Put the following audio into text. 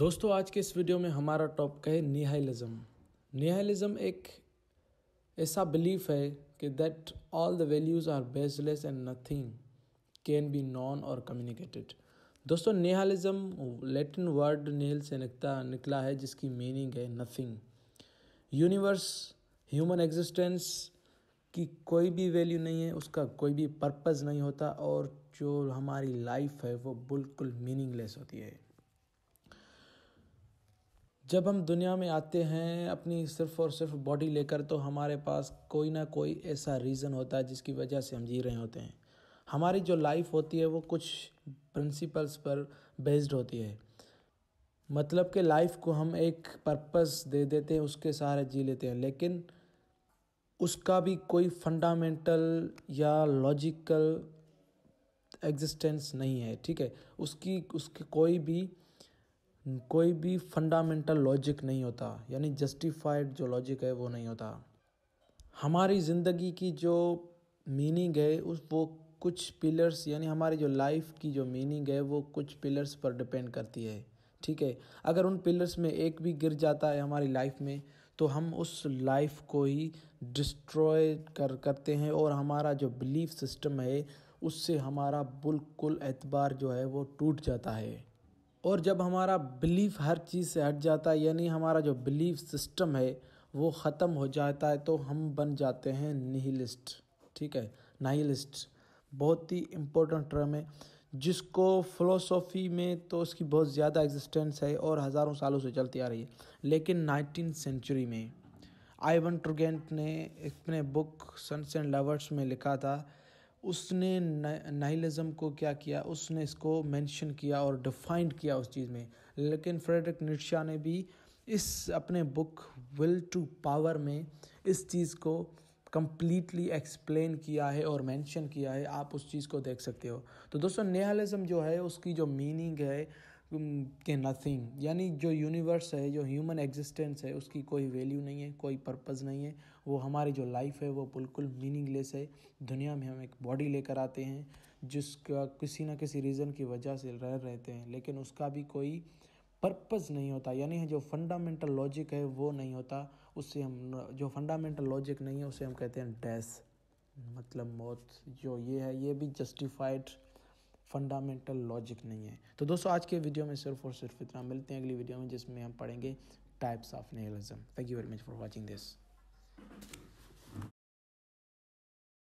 दोस्तों आज के इस वीडियो में हमारा टॉपिक है निहाइलिज्म निहाइलिज्म एक ऐसा बिलीफ है कि that all the values are baseless and nothing can be known or communicated दोस्तों निहाइलिज्म लेटिन वर्ड नील से निकता निकला है जिसकी मीनिंग है नथिंग यूनिवर्स ह्यूमन एग्जिस्टेंस की कोई भी वैल्यू नहीं है उसका कोई भी पर्पज़ नहीं होता और जो हमारी लाइफ है वो बिल्कुल मीनिंगलेस होती है जब हम दुनिया में आते हैं अपनी सिर्फ़ और सिर्फ बॉडी लेकर तो हमारे पास कोई ना कोई ऐसा रीज़न होता है जिसकी वजह से हम जी रहे होते हैं हमारी जो लाइफ होती है वो कुछ प्रिंसिपल्स पर बेस्ड होती है मतलब कि लाइफ को हम एक पर्पस दे देते हैं उसके सहारे जी लेते हैं लेकिन उसका भी कोई फंडामेंटल या लॉजिकल एग्जिस्टेंस नहीं है ठीक है उसकी उसके कोई भी कोई भी फंडामेंटल लॉजिक नहीं होता यानी जस्टिफाइड जो लॉजिक है वो नहीं होता हमारी ज़िंदगी की जो मीनिंग है उस वो कुछ पिलर्स यानी हमारी जो लाइफ की जो मीनिंग है वो कुछ पिलर्स पर डिपेंड करती है ठीक है अगर उन पिलर्स में एक भी गिर जाता है हमारी लाइफ में तो हम उस लाइफ को ही डिस्ट्रॉय कर करते हैं और हमारा जो बिलीफ सिस्टम है उससे हमारा बिल्कुल एतबार जो है वो टूट जाता है और जब हमारा बिलीफ हर चीज़ से हट जाता है यानी हमारा जो बिलीफ सिस्टम है वो ख़त्म हो जाता है तो हम बन जाते हैं निहिलिस्ट ठीक है नाहलिस्ट बहुत ही इम्पोर्टेंट टर्म है जिसको फ़िलोसॉफ़ी में तो उसकी बहुत ज़्यादा एग्जिस्टेंस है और हज़ारों सालों से चलती आ रही है लेकिन नाइनटीन सेंचुरी में आइवन ट्रुगेंट ने अपने बुक सन्स एंड लवर्स में लिखा था उसने नाइलिजम को क्या किया उसने इसको मेंशन किया और डिफाइंड किया उस चीज़ में लेकिन फ्रेडरिक निशा ने भी इस अपने बुक विल टू पावर में इस चीज़ को कम्प्लीटली एक्सप्लेन किया है और मेंशन किया है आप उस चीज़ को देख सकते हो तो दोस्तों नेहलिज़म जो है उसकी जो मीनिंग है Um, के नथिंग यानी जो यूनिवर्स है जो ह्यूमन एग्जिस्टेंस है उसकी कोई वैल्यू नहीं है कोई पर्पज़ नहीं है वो हमारी जो लाइफ है वो बिल्कुल मीनिंगलेस है दुनिया में हम एक बॉडी लेकर आते हैं जिसका किसी ना किसी रीज़न की वजह से रह रहते हैं लेकिन उसका भी कोई पर्पज़ नहीं होता यानी जो फंडामेंटल लॉजिक है वो नहीं होता उससे हम जो फंडामेंटल लॉजिक नहीं है उसे हम कहते हैं डैस मतलब मौत जो ये है ये भी जस्टिफाइड फंडामेंटल लॉजिक नहीं है तो दोस्तों आज के वीडियो में सिर्फ और सिर्फ इतना मिलते हैं अगली वीडियो में जिसमें हम पढ़ेंगे types of nihilism thank you very much for watching this